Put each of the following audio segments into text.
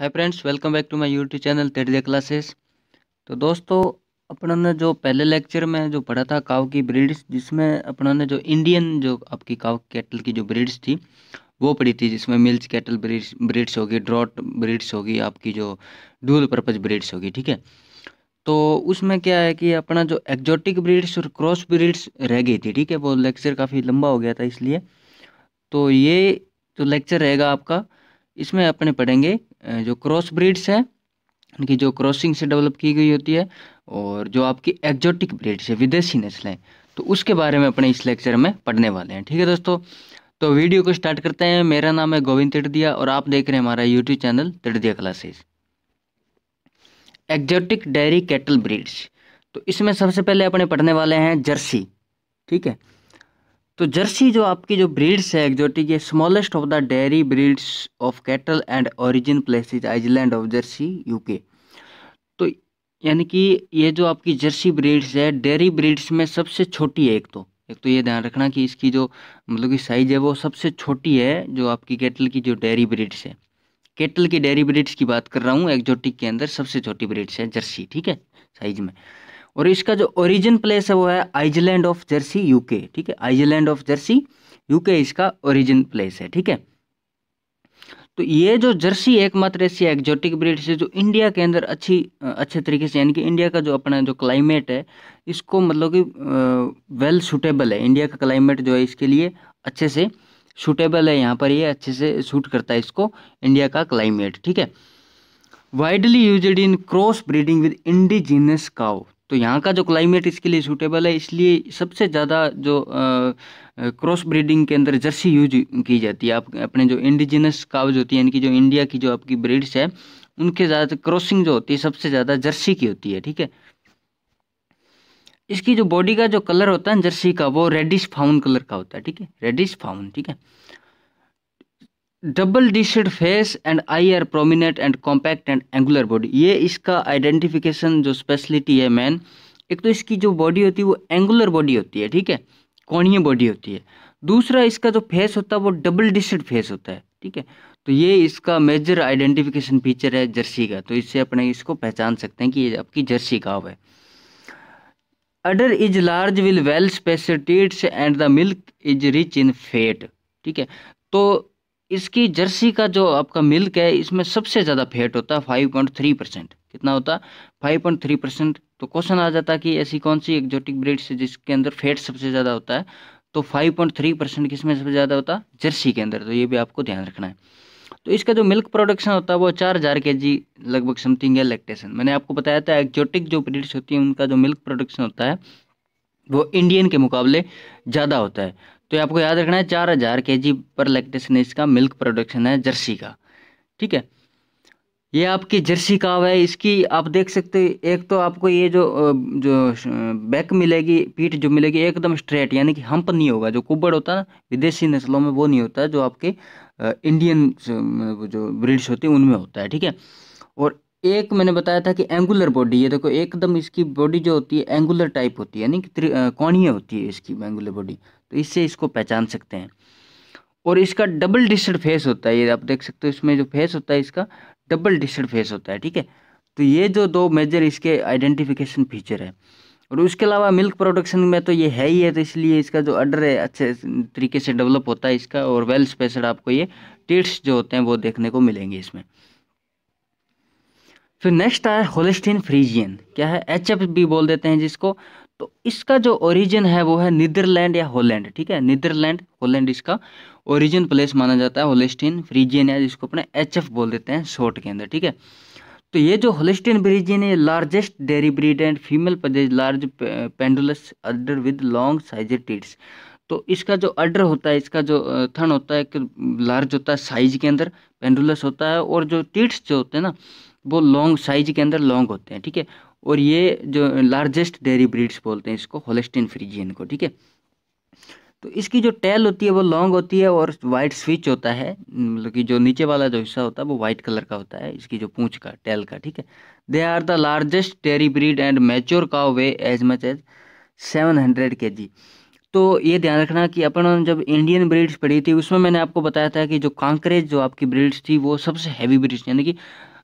hi friends welcome back to my YouTube channel तेरे classes तो दोस्तों अपना ने जो पहले लेक्चर में जो पढ़ा था काव की ब्रीड्स जिसमें अपना ने जो इंडियन जो आपकी काव कैटल की जो ब्रीड्स थी वो पढ़ी थी जिसमें मिल्च कैटल ब्रीड्स ब्रीड्स होगी ड्रॉट ब्रीड्स होगी आपकी जो डूल पर्पज ब्रीड्स होगी ठीक है तो उसमें क्या है कि अपना जो एक्जोटिक ब्रीड्स और क्रॉस ब्रीड्स रह गई थी ठीक है वो लेक्चर काफ़ी लंबा हो गया था इसलिए तो ये जो लेक्चर रहेगा आपका इसमें अपने पढ़ेंगे जो क्रॉस ब्रीड्स हैं उनकी जो क्रॉसिंग से डेवलप की गई होती है और जो आपकी एक्जोटिक ब्रीड्स है विदेशी नस्लें तो उसके बारे में अपने इस लेक्चर में पढ़ने वाले हैं ठीक है दोस्तों तो वीडियो को स्टार्ट करते हैं मेरा नाम है गोविंद तिड़दिया और आप देख रहे हैं हमारा यूट्यूब चैनल तिड़दिया classes exotic dairy cattle breeds तो इसमें सबसे पहले अपने पढ़ने वाले हैं जर्सी ठीक है तो जर्सी जो आपकी जो ब्रीड्स है एग्जोटिक ये smallest of the dairy breeds of cattle and origin places island of Jersey UK तो यानी कि ये जो आपकी जर्सी ब्रीड्स है डेयरी ब्रीड्स में सबसे छोटी है एक तो एक तो ये ध्यान रखना कि इसकी जो मतलब कि साइज़ है वो सबसे छोटी है जो आपकी कैटल की जो डेयरी ब्रीड्स है कैटल की डेयरी ब्रीड्स की बात कर रहा हूँ एग्जोटिक के अंदर सबसे छोटी ब्रीड्स है जर्सी ठीक है साइज में और इसका जो ओरिजिन प्लेस है वो है आइजलैंड ऑफ जर्सी यूके ठीक है आइजलैंड ऑफ जर्सी यूके इसका ओरिजिन प्लेस है ठीक है तो ये जो जर्सी एकमात्र ऐसी एक्जोटिक ब्रीड से जो इंडिया के अंदर अच्छी अच्छे तरीके से यानी कि इंडिया का जो अपना जो क्लाइमेट है इसको मतलब कि वेल सुटेबल है इंडिया का क्लाइमेट जो है इसके लिए अच्छे से सुटेबल है यहाँ पर ये अच्छे से सूट करता है इसको इंडिया का क्लाइमेट ठीक है widely use in cross breeding with indigenous cow तो यहाँ का जो क्लाइमेट इसके लिए सूटेबल है इसलिए सबसे ज़्यादा जो क्रॉस ब्रीडिंग के अंदर जर्सी यूज की जाती है आप अपने जो इंडिजिनस काउज होती है यानी कि जो इंडिया की जो आपकी ब्रीड्स है उनके ज़्यादा क्रॉसिंग जो होती है सबसे ज़्यादा जर्सी की होती है ठीक है इसकी जो बॉडी का जो कलर होता है जर्सी का वो रेडिश फाउन कलर का होता है ठीक है रेडिश फाउन ठीक है double dished face and eye are prominent and compact and angular body ये इसका आइडेंटिफिकेशन जो स्पेशलिटी है मैन एक तो इसकी जो बॉडी होती है वो एंगुलर बॉडी होती है ठीक है कौनीय बॉडी होती है दूसरा इसका जो फेस होता है वो डबल डिशेड फेस होता है ठीक है तो ये इसका मेजर आइडेंटिफिकेशन फीचर है जर्सी का तो इससे अपने इसको पहचान सकते हैं कि ये आपकी जर्सी का है udder is large will well spaced teats and the milk is rich in fat ठीक है तो इसकी जर्सी का जो आपका मिल्क है इसमें सबसे ज़्यादा फैट होता है फाइव पॉइंट थ्री परसेंट कितना होता है फाइव पॉइंट थ्री परसेंट तो क्वेश्चन आ जाता कि ऐसी कौन सी एक्जोटिक ब्रीड्स है जिसके अंदर फैट सबसे ज़्यादा होता है तो फाइव पॉइंट थ्री परसेंट किसमें सबसे ज़्यादा होता है जर्सी के अंदर तो ये भी आपको ध्यान रखना है तो इसका जो मिल्क प्रोडक्शन होता है वो चार हज़ार के जी लगभग समथिंग है लेक्टेशन मैंने आपको बताया था एक्जोटिक जो ब्रीड्स होती हैं उनका जो मिल्क प्रोडक्शन होता है वो इंडियन के मुकाबले ज़्यादा होता है तो आपको याद रखना है चार हज़ार के जी पर लैक्टेशन इसका मिल्क प्रोडक्शन है जर्सी का ठीक है ये आपकी जर्सी काव है इसकी आप देख सकते एक तो आपको ये जो जो बैक मिलेगी पीठ जो मिलेगी एकदम स्ट्रेट यानी कि हम्प नहीं होगा जो कुबड़ होता है ना विदेशी नस्लों में वो नहीं होता जो आपके इंडियन जो ब्रिड्स होती है उनमें होता है ठीक है और एक मैंने बताया था कि एंगुलर बॉडी ये देखो एकदम इसकी बॉडी जो होती है एंगुलर टाइप होती है यानी कि कौनिया होती है इसकी एंगुलर बॉडी तो इससे इसको पहचान सकते हैं और इसका डबल डिस्टर्ड फेस होता है ये आप देख सकते हो इसमें जो फेस होता है इसका डबल डिस्टर्ड फेस होता है ठीक है तो ये जो दो मेजर इसके आइडेंटिफिकेशन फीचर है और उसके अलावा मिल्क प्रोडक्शन में तो ये है ही है तो इसलिए इसका जो अडर है अच्छे तरीके से डेवलप होता है इसका और वेल स्पेसड आपको ये टिट्स जो होते हैं वो देखने को मिलेंगे इसमें फिर नेक्स्ट आया होलिस्टीन फ्रीजियन क्या है एच बोल देते हैं जिसको तो इसका जो ओरिजिन है वो है नीदरलैंड या होलैंड ठीक है नीदरलैंड होलैंड इसका ओरिजिन प्लेस माना जाता है होलेस्टीन फ्रीजियन या जिसको अपने एच बोल देते हैं शॉर्ट के अंदर ठीक है तो ये जो होलिस्टीन फ्रीजियन है largest dairy breed and female large pendulous udder with long size teats तो इसका जो अडर होता है इसका जो थन होता है लार्ज होता है साइज के अंदर पेंडुलस होता है और जो टीट्स जो होते हैं ना वो लॉन्ग साइज के अंदर लॉन्ग होते हैं ठीक है और ये जो लार्जेस्ट डेयरी ब्रीड्स बोलते हैं इसको होलेस्टिन फ्रीजियन को ठीक है तो इसकी जो टेल होती है वो लॉन्ग होती है और वाइट स्विच होता है मतलब कि जो नीचे वाला जो हिस्सा होता है वो वाइट कलर का होता है इसकी जो पूंछ का टेल का ठीक है they are the largest dairy breed and mature का weigh as much as seven hundred K G तो ये ध्यान रखना कि अपन जब इंडियन ब्रीड्स पढ़ी थी उसमें मैंने आपको बताया था कि जो कांकरेज जो आपकी ब्रीड्स थी वो सबसे हैवी ब्रीड्स यानी कि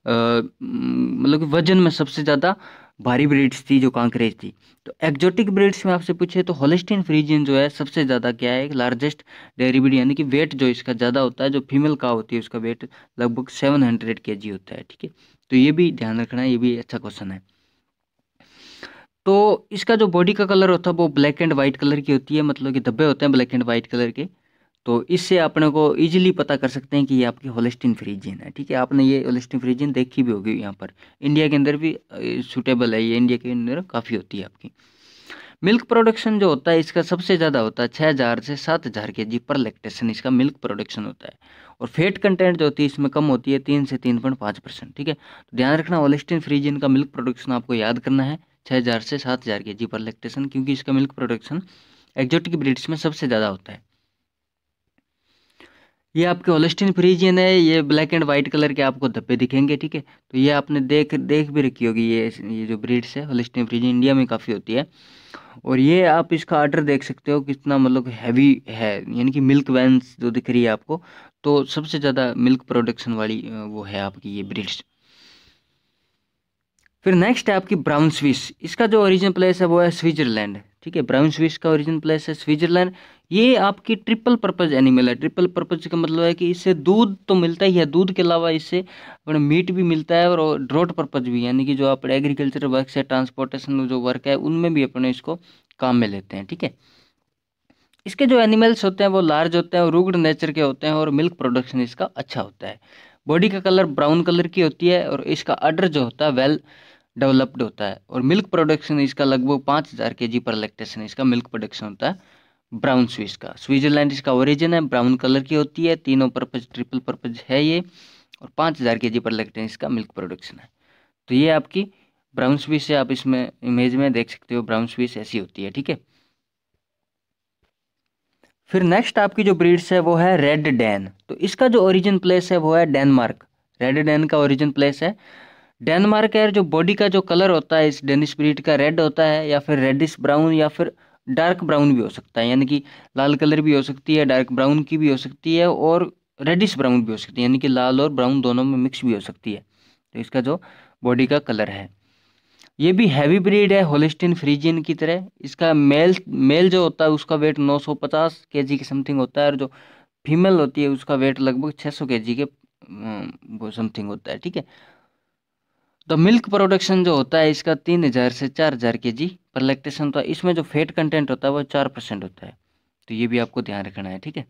मतलब कि वजन में सबसे ज़्यादा भारी ब्रीड्स थी जो कांकरेज थी तो एक्जोटिक ब्रीड्स में आपसे पूछे तो होलिस्टीन फ्रीजियन जो है सबसे ज़्यादा क्या है एक लार्जेस्ट डेयरी ब्रीड यानी कि वेट जो इसका ज़्यादा होता है जो फीमेल का होती है उसका वेट लगभग सेवन हंड्रेड के जी होता है ठीक है तो ये भी ध्यान रखना है ये भी अच्छा क्वेश्चन है तो इसका जो बॉडी का कलर होता है वो ब्लैक एंड वाइट कलर की होती है मतलब कि धब्बे होते हैं ब्लैक एंड वाइट कलर के तो इससे अपने को ईजिली पता कर सकते हैं कि ये आपकी होलिस्टिन फ्रीजिन है ठीक है आपने ये होलिस्टिन फ्रीजिन देखी भी होगी यहाँ पर इंडिया के अंदर भी सूटेबल है ये इंडिया के अंदर काफ़ी होती है आपकी मिल्क प्रोडक्शन जो होता है इसका सबसे ज़्यादा होता है छः हज़ार से सात हज़ार के जी पर लेक्टेशन इसका मिल्क प्रोडक्शन होता है और फैट कंटेंट जो होती है इसमें कम होती है तीन से तीन पॉइंट पाँच परसेंट ठीक है तो ध्यान रखना होलिस्टिन फ्री का मिल्क प्रोडक्शन आपको याद करना है छः हज़ार से सात हज़ार के जी पर लेक्टेशन क्योंकि इसका मिल्क प्रोडक्शन एक्जोटिक ब्रीड्स में सबसे ज़्यादा होता है ये आपके होलस्टीन फ्रीजियन है ये ब्लैक एंड वाइट कलर के आपको धब्बे दिखेंगे ठीक है तो ये आपने देख देख भी रखी होगी ये ये जो ब्रीड्स है होलस्टीन फ्रीजियन इंडिया में काफ़ी होती है और ये आप इसका आर्डर देख सकते हो कितना मतलब हैवी है यानी कि मिल्क वैंस जो दिख रही है आपको तो सबसे ज़्यादा मिल्क प्रोडक्शन वाली वो है आपकी ये ब्रीड्स फिर नेक्स्ट है आपकी ब्राउन स्विस इसका जो ओरिजिन प्लेस है वो है स्विट्ज़रलैंड ठीक है ब्राउन ब्राउन्सविश का ओरिजिन प्लेस है स्विट्जरलैंड ये आपकी ट्रिपल पर्पज़ एनिमल है ट्रिपल पर्पज़ का मतलब है कि इससे दूध तो मिलता ही है दूध के अलावा इससे अपने मीट भी मिलता है और ड्रोट पर्पज़ भी यानी कि जो आप एग्रीकल्चर वर्क है ट्रांसपोर्टेशन जो वर्क है उनमें भी अपने इसको काम में लेते हैं ठीक है इसके जो एनिमल्स होते हैं वो लार्ज होते हैं और नेचर के होते हैं और मिल्क प्रोडक्शन इसका अच्छा होता है बॉडी का कलर ब्राउन कलर की होती है और इसका अडर जो होता है वेल डेवलप्ड होता है और मिल्क प्रोडक्शन इसका लगभग पाँच हज़ार के जी पर लेक्टेशन इसका मिल्क प्रोडक्शन होता है ब्राउन स्विस का स्विट्जरलैंड इसका ओरिजिन है ब्राउन कलर की होती है तीनों पर्पज़ ट्रिपल पर्पज़ है ये और पाँच हज़ार के जी पर लेक्टेशन इसका मिल्क प्रोडक्शन है तो ये आपकी ब्राउन स्विस है आप इसमें इमेज में देख सकते हो ब्राउन स्विस ऐसी होती है ठीक है फिर नेक्स्ट आपकी जो ब्रीड्स है वो है रेड डैन तो इसका जो ओरिजिन प्लेस है वो है डेनमार्क रेड डैन का ओरिजिन प्लेस है डेनमार्क एयर जो बॉडी का जो कलर होता है इस डेनिश ब्रीड का रेड होता है या फिर रेडिश ब्राउन या फिर डार्क ब्राउन भी हो सकता है यानी कि लाल कलर भी हो सकती है डार्क ब्राउन की भी हो सकती है और रेडिश ब्राउन भी हो सकती है यानी कि लाल और ब्राउन दोनों में मिक्स भी हो सकती है तो इसका जो बॉडी का कलर है ये भी हैवी ब्रीड है होलिस्टिन फ्रीजियन की तरह इसका मेल मेल जो होता है उसका वेट 950 पचास के समथिंग होता है और जो फीमेल होती है उसका वेट लगभग 600 सौ के वो समथिंग होता है ठीक है तो मिल्क प्रोडक्शन जो होता है इसका तीन हज़ार से चार हज़ार के जी पर लैक्टेशन होता है इसमें जो फैट कंटेंट होता है वो चार परसेंट होता है तो ये भी आपको ध्यान रखना है ठीक है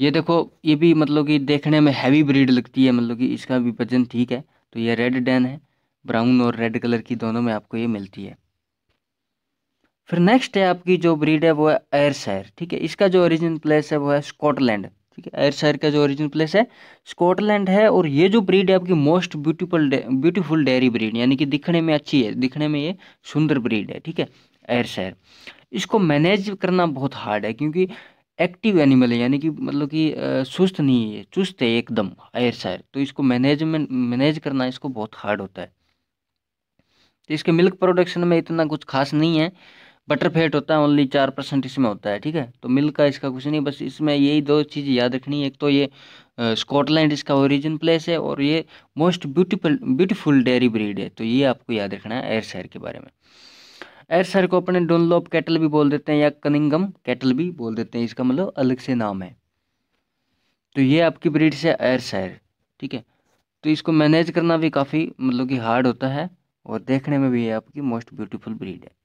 ये देखो ये भी मतलब कि देखने में हैवी ब्रीड लगती है मतलब कि इसका भी वजन ठीक है तो ये रेड डैन है ब्राउन और रेड कलर की दोनों में आपको ये मिलती है फिर नेक्स्ट है आपकी जो ब्रीड है वो है एयरशायर ठीक है इसका जो ओरिजिन प्लेस है वो है स्कॉटलैंड ठीक है आयरशायर का जो ओरिजिन प्लेस है स्कॉटलैंड है और ये जो ब्रीड है आपकी most beautiful beautiful dairy breed यानी कि दिखने में अच्छी है दिखने में ये सुंदर ब्रीड है ठीक है आयरशायर इसको मैनेज करना बहुत हार्ड है क्योंकि एक्टिव एनिमल है यानी कि मतलब कि सुस्त नहीं है चुस्त है एकदम आयरशायर तो इसको मैनेजमेंट मैनेज करना इसको बहुत हार्ड होता है तो इसके मिल्क प्रोडक्शन में इतना कुछ खास नहीं है बटर फैट होता है ओनली चार परसेंट इसमें होता है ठीक है तो मिल्क का इसका कुछ नहीं बस इसमें यही दो चीज़ें याद रखनी है एक तो ये स्कॉटलैंड इसका ओरिजिन प्लेस है और ये most beautiful beautiful dairy breed है तो ये आपको याद रखना है एयर शहर के बारे में एयर शहर को अपने डोनलोप कैटल भी बोल देते हैं या कनिंगम कैटल भी बोल देते हैं इसका मतलब अलग से नाम है तो ये आपकी ब्रीड से एयर ठीक है तो इसको मैनेज करना भी काफ़ी मतलब कि हार्ड होता है और देखने में भी ये आपकी मोस्ट ब्यूटीफुल ब्रीड है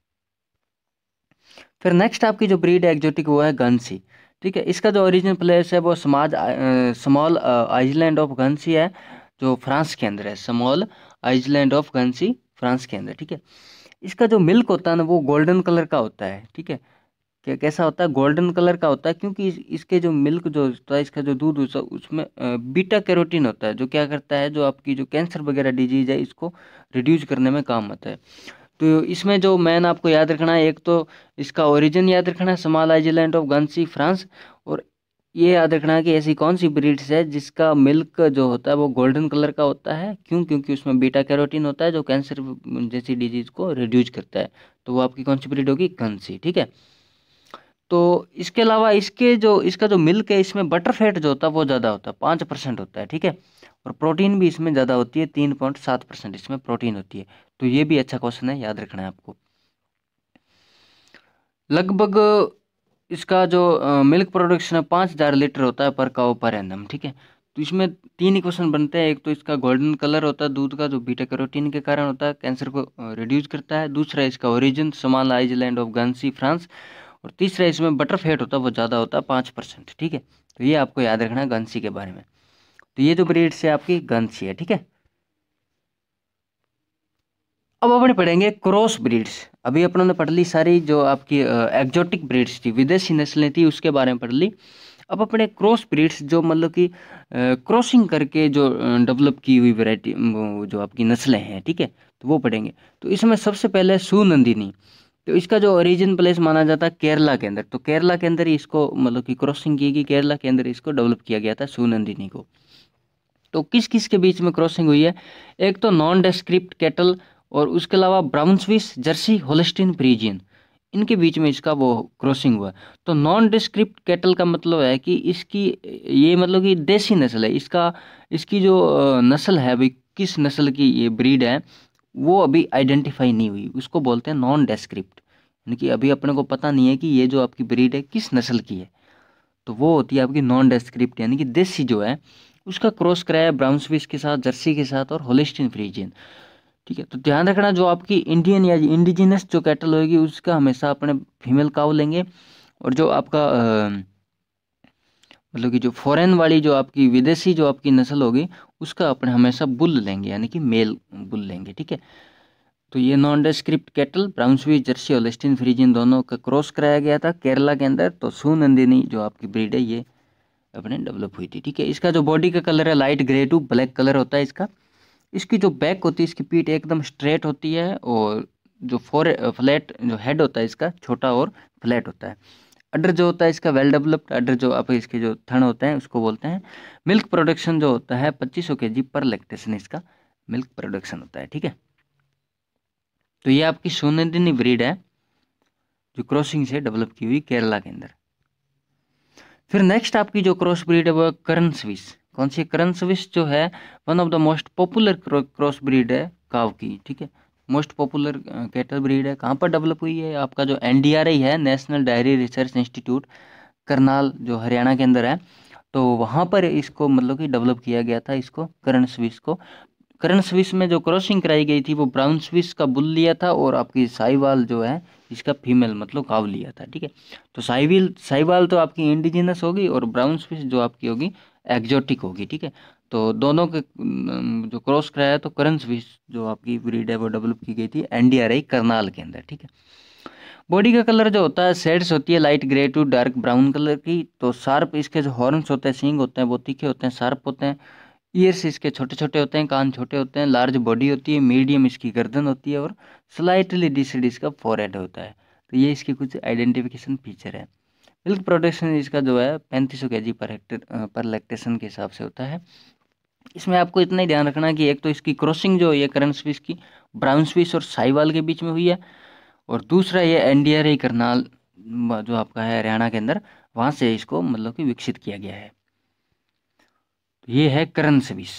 फिर नेक्स्ट आपकी जो ब्रीड है एग्जोटिक वो है गंसी ठीक है इसका जो ओरिजिनल प्लेस है वो समाज स्मॉल आइजलैंड ऑफ गंसी है जो फ्रांस के अंदर है small island of Guernsey France के अंदर ठीक है इसका जो मिल्क होता है ना वो गोल्डन कलर का होता है ठीक है क्या कैसा होता है गोल्डन कलर का होता है क्योंकि इस, इसके जो मिल्क जो होता है इसका जो दूध होता है उसमें बीटा कैरोटीन होता है जो क्या करता है जो आपकी जो कैंसर वगैरह डिजीज है इसको रिड्यूज करने में काम आता है तो इसमें जो मैन आपको याद रखना है एक तो इसका ओरिजिन याद रखना है समाल आइजीलैंड ऑफ गंसी फ्रांस और ये याद रखना है कि ऐसी कौन सी ब्रीड्स है जिसका मिल्क जो होता है वो गोल्डन कलर का होता है क्यों क्योंकि उसमें बीटा कैरोटीन होता है जो कैंसर जैसी डिजीज़ को रिड्यूज करता है तो वो आपकी कौन सी ब्रीड होगी गंसी ठीक है तो इसके अलावा इसके जो इसका जो मिल्क है इसमें बटर फैट जो होता है वो ज़्यादा होता है पाँच परसेंट होता है ठीक है और प्रोटीन भी इसमें ज़्यादा होती है तीन पॉइंट सात परसेंट इसमें प्रोटीन होती है तो ये भी अच्छा क्वेश्चन है याद रखना है आपको लगभग इसका जो मिल्क प्रोडक्शन है पाँच हज़ार लीटर होता है पर काओ पर एनम ठीक है तो इसमें तीन ही क्वेश्चन बनते हैं एक तो इसका गोल्डन कलर होता है दूध का जो बीटा कैरोटीन के कारण होता है कैंसर को रिड्यूस करता है दूसरा इसका origin small island of Guernsey France और तीसरा इसमें बटर फेट होता है वो ज़्यादा होता है पाँच परसेंट ठीक है तो ये आपको याद रखना है गंसी के बारे में तो ये जो ब्रीड्स है आपकी गंथी है ठीक है अब अपने पढ़ेंगे क्रॉस ब्रीड्स अभी अपनों ने पढ़ ली सारी जो आपकी एक्जोटिक ब्रीड्स थी विदेशी नस्लें थी उसके बारे में पढ़ ली अब अपने क्रॉस ब्रीड्स जो मतलब कि क्रॉसिंग करके जो डेवलप की हुई वैरायटी जो आपकी नस्लें हैं ठीक है तो वो पढ़ेंगे तो इसमें सबसे पहले सुनंदिनी तो इसका जो ओरिजिन प्लेस माना जाता है केरला के अंदर तो केरला के अंदर ही इसको मतलब कि क्रॉसिंग की गई केरला के अंदर इसको डेवलप किया गया था सुनंदिनी को तो किस किस के बीच में क्रॉसिंग हुई है एक तो नॉन डेस्क्रिप्ट कैटल और उसके अलावा Brown Swiss Jersey Holstein Friesian इनके बीच में इसका वो क्रॉसिंग हुआ तो नॉन डिस्क्रिप्ट कैटल का मतलब है कि इसकी ये मतलब कि देसी नस्ल है इसका इसकी जो नस्ल है अभी किस नस्ल की ये ब्रीड है वो अभी आइडेंटिफाई नहीं हुई उसको बोलते हैं नॉन डेस्क्रिप्ट यानी कि अभी अपने को पता नहीं है कि ये जो आपकी ब्रीड है किस नस्ल की है तो वो होती है आपकी नॉन डेस्क्रिप्ट यानी कि देसी जो है उसका क्रॉस कराया ब्राउन स्विस के साथ जर्सी के साथ और होलिस्टिन फ्रीजियन ठीक है तो ध्यान रखना जो आपकी इंडियन या इंडिजिनस जो कैटल होगी उसका हमेशा अपने फीमेल काउ लेंगे और जो आपका मतलब कि जो फॉरेन वाली जो आपकी विदेशी जो आपकी नस्ल होगी उसका अपने हमेशा बुल लेंगे यानी कि मेल बुल लेंगे ठीक है तो ये non descript cattle Brown Swiss Jersey और लेस्टिन फ्रीजिन दोनों का क्रॉस कराया गया था केरला के अंदर तो नंदिनी जो आपकी ब्रीड है ये अपने डेवलप हुई थी ठीक है इसका जो बॉडी का कलर है light grey to black colour होता है इसका इसकी जो बैक होती है इसकी पीठ एकदम स्ट्रेट होती है और जो फोर फ्लैट जो हेड होता है इसका छोटा और फ्लैट होता है अडर जो होता है इसका वेल डेवलप्ड अडर जो आप इसके जो थन होते हैं उसको बोलते हैं मिल्क प्रोडक्शन जो होता है पच्चीस सौ के जी पर लेक्टेशन इसका मिल्क प्रोडक्शन होता है ठीक है तो ये आपकी सोनेदिनी ब्रीड है जो क्रॉसिंग से डेवलप की हुई केरला के अंदर फिर नेक्स्ट आपकी जो क्रॉस ब्रीड है वह करण स्विश कौन सी करण स्विश जो है one of the most popular cross breed है काव की ठीक है मोस्ट पॉपुलर कैटल ब्रीड है कहाँ पर डेवलप हुई है आपका जो एन है National Dairy Research Institute Karnal जो हरियाणा के अंदर है तो वहाँ पर इसको मतलब कि डेवलप किया गया था इसको करण स्विस को करण स्विश में जो क्रॉसिंग कराई गई थी वो ब्राउन स्विश का बुल लिया था और आपकी साईवाल जो है इसका फीमेल मतलब काव लिया था ठीक है तो साइविल साइवाल तो आपकी इंडिजिनस होगी और ब्राउन स्पीस जो आपकी होगी एक्जोटिक होगी ठीक है तो दोनों के जो क्रॉस कराया तो करंट स्पीस जो आपकी ब्रीड है वो डेवलप की गई थी एन करनाल के अंदर ठीक है बॉडी का कलर जो होता है सेड्स होती है light grey to dark brown colour की तो शार्प इसके जो हॉर्न्स होते हैं सींग होते हैं वो तीखे होते हैं शार्प होते हैं ईयर्स इसके छोटे छोटे होते हैं कान छोटे होते हैं लार्ज बॉडी होती है मीडियम इसकी गर्दन होती है और स्लाइटली डिसड इसका फोरहेड होता है तो ये इसकी कुछ आइडेंटिफिकेशन फीचर है मिल्क प्रोडक्शन इसका जो है पैंतीस सौ के जी पर हेक्टर पर लैक्टेशन के हिसाब से होता है इसमें आपको इतना ही ध्यान रखना कि एक तो इसकी क्रॉसिंग जो है करंट स्विश की ब्राउन स्विश और साईवाल के बीच में हुई है और दूसरा ये एन करनाल जो आपका है हरियाणा के अंदर वहाँ से इसको मतलब कि विकसित किया गया है तो ये है करण सर्विस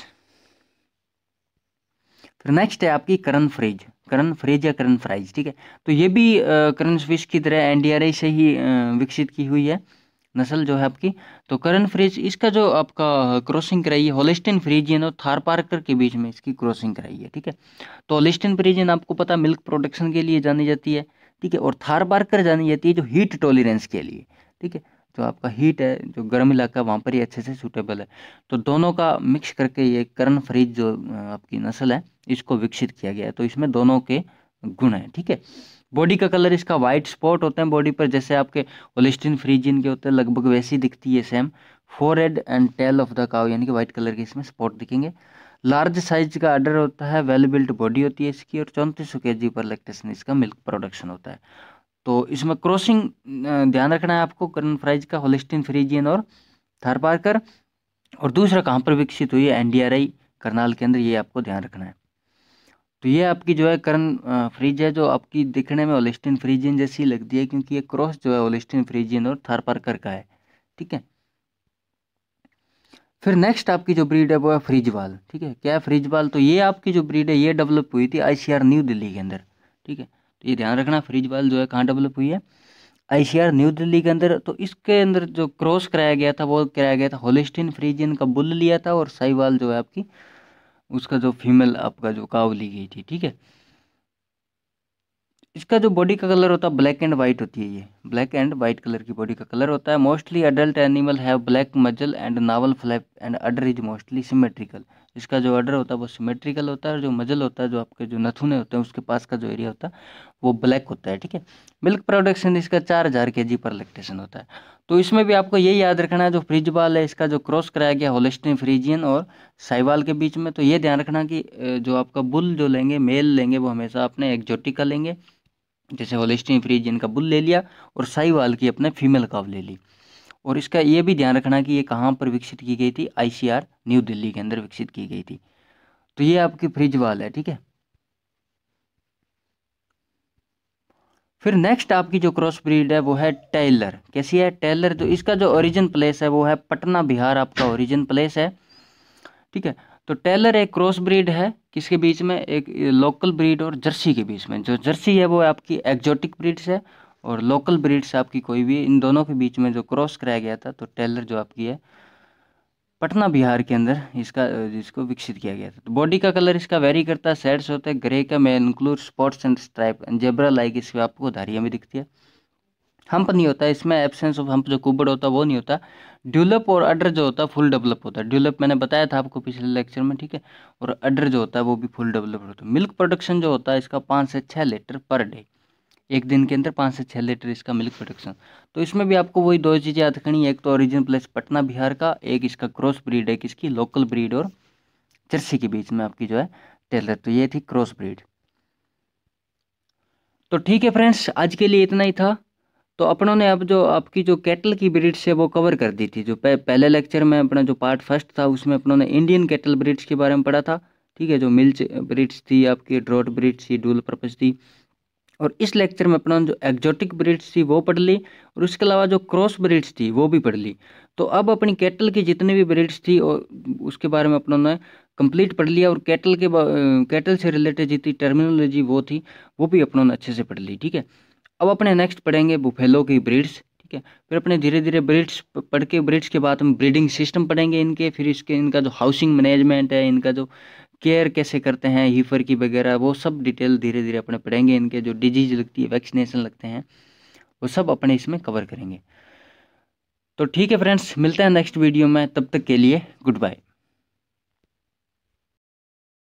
फिर नेक्स्ट है आपकी करण फ्रिज करन फ्रिज या करण फ्राइज ठीक है तो ये भी करण सर्विस की तरह एनडीआरआई से ही विकसित की हुई है नस्ल जो है आपकी तो करण फ्रिज इसका जो आपका क्रॉसिंग कराई है होलिस्टिन फ्रिज और थार पार्कर के बीच में इसकी क्रॉसिंग कराई है ठीक है तो होलिस्टिन फ्रीजियन आपको पता मिल्क प्रोडक्शन के लिए जानी जाती है ठीक है और थार पार्कर जानी जाती है जो हीट टॉलरेंस के लिए ठीक है जो तो आपका हीट है जो गर्म इलाका वहाँ पर ही अच्छे से सूटेबल है तो दोनों का मिक्स करके ये करण फरीद जो आपकी नस्ल है इसको विकसित किया गया है तो इसमें दोनों के गुण हैं ठीक है बॉडी का कलर इसका वाइट स्पॉट होते हैं बॉडी पर जैसे आपके होलिस्टिन फ्रिज के होते हैं लगभग वैसी दिखती है same forehead and tail of the cow यानी कि वाइट कलर के इसमें स्पॉट दिखेंगे लार्ज साइज का आर्डर होता है वेल बिल्ट बॉडी होती है इसकी और चौंतीस सौ के जी पर लैक्टेशन इसका मिल्क प्रोडक्शन होता है तो इसमें क्रॉसिंग ध्यान रखना है आपको करन फ्राइज का होलिस्टिन फ्रीजियन और थारपारकर और दूसरा कहाँ पर विकसित हुई है एनडीआरआई करनाल के अंदर ये आपको ध्यान रखना है तो ये आपकी जो है करन फ्रिज है जो आपकी दिखने में ओलिस्टिन फ्रीजियन जैसी लगती है क्योंकि ये क्रॉस जो है ओलिस्टिन फ्रीजियन और पार्कर का है ठीक है फिर नेक्स्ट आपकी जो ब्रीड है वो है फ्रिजवाल ठीक है क्या है फ्रिजवाल तो ये आपकी जो ब्रीड है ये डेवलप हुई थी आईसीआर न्यू दिल्ली के अंदर ठीक है तो ये ध्यान रखना फ्रिज वाल जो है कहाँ डेवलप हुई है आईसीआर न्यू दिल्ली के अंदर तो इसके अंदर जो क्रॉस कराया गया था वो कराया गया था होलिस्टिन फ्रिज इनका बुल लिया था और साहिवाल जो है आपकी उसका जो फीमेल आपका जो काव ली गई थी ठीक है इसका जो बॉडी का कलर होता है ब्लैक एंड वाइट होती है ये ब्लैक एंड वाइट कलर की बॉडी का कलर होता है mostly adult animal have black muzzle and navel flap and udder is mostly symmetrical इसका जो ऑर्डर होता है वो सिमेट्रिकल होता है और जो मजल होता है जो आपके जो नथुने होते हैं उसके पास का जो एरिया होता है वो ब्लैक होता है ठीक है मिल्क प्रोडक्शन इसका चार हज़ार के जी पर लैक्टेशन होता है तो इसमें भी आपको ये याद रखना है जो फ्रिज बाल है इसका जो क्रॉस कराया गया होलेस्टिन फ्रीजियन और साइवाल के बीच में तो ये ध्यान रखना कि जो आपका बुल जो लेंगे मेल लेंगे वो हमेशा अपने एक्जोटिक का लेंगे जैसे होलेस्टिन फ्रीजियन का बुल ले लिया और साइवाल की अपने फीमेल काव ले ली और इसका ये भी ध्यान रखना कि ये कहाँ पर विकसित की गई थी आईसीआर न्यू दिल्ली के अंदर विकसित की गई थी तो ये आपकी फ्रिज वाल है ठीक है फिर नेक्स्ट आपकी जो क्रॉस ब्रीड है वो है टेलर कैसी है टेलर तो इसका जो ओरिजिन प्लेस है वो है पटना बिहार आपका ओरिजिन प्लेस है ठीक है तो टेलर एक क्रॉस ब्रीड है किसके बीच में एक लोकल ब्रीड और जर्सी के बीच में जो जर्सी है वो आपकी एक्जोटिक ब्रीड है और लोकल ब्रीड्स आपकी कोई भी इन दोनों के बीच में जो क्रॉस कराया गया था तो टेलर जो आपकी है पटना बिहार के अंदर इसका जिसको विकसित किया गया था तो बॉडी का कलर इसका वेरी करता है सैड्स होते हैं ग्रे का मैं include spots and stripe zebra like इसमें आपको धारियाँ भी दिखती है हम्प नहीं होता इसमें एबसेंस ऑफ हम्प जो कुबड़ होता है वो नहीं होता ड्यूलप और अडर जो होता है फुल डेवलप होता है ड्यूलप मैंने बताया था आपको पिछले लेक्चर में ठीक है और अडर जो होता है वो भी फुल डेवलप होता है मिल्क प्रोडक्शन जो होता है इसका पाँच से छः लीटर पर डे एक दिन के अंदर पाँच से छः लीटर इसका मिल्क प्रोडक्शन तो इसमें भी आपको वही दो चीज़ें याद करनी है एक तो ओरिजिन प्लस पटना बिहार का एक इसका क्रॉस ब्रीड है किसकी लोकल ब्रीड और जर्सी के बीच में आपकी जो है टेलर तो ये थी क्रॉस ब्रीड तो ठीक है फ्रेंड्स आज के लिए इतना ही था तो अपनों ने अब जो आपकी जो कैटल की ब्रीड्स है वो कवर कर दी थी जो पहले लेक्चर में अपना जो पार्ट फर्स्ट था उसमें अपनों ने इंडियन कैटल ब्रीड्स के बारे में पढ़ा था ठीक है जो मिल्च ब्रीड्स थी आपकी ड्रॉट ब्रीड्स थी डूल पर्पज थी और इस लेक्चर में अपना जो एक्जोटिक ब्रीड्स थी वो पढ़ ली और उसके अलावा जो क्रॉस ब्रीड्स थी वो भी पढ़ ली तो अब अपनी कैटल की जितनी भी ब्रीड्स थी और उसके बारे में अपनों ने कंप्लीट पढ़ लिया और कैटल के कैटल से रिलेटेड जितनी टर्मिनोलॉजी वो थी वो भी अपनों ने अच्छे से पढ़ ली ठीक है अब अपने नेक्स्ट पढ़ेंगे बुफेलो की ब्रीड्स ठीक है फिर अपने धीरे धीरे ब्रिड्स पढ़ के ब्रिड्स के बाद हम ब्रीडिंग सिस्टम पढ़ेंगे इनके फिर इसके इनका जो हाउसिंग मैनेजमेंट है इनका जो केयर कैसे करते हैं हीफर की वगैरह वो सब डिटेल धीरे धीरे अपने पढ़ेंगे इनके जो डिजीज लगती है वैक्सीनेशन लगते हैं वो सब अपने इसमें कवर करेंगे तो ठीक है फ्रेंड्स मिलते हैं नेक्स्ट वीडियो में तब तक के लिए गुड बाय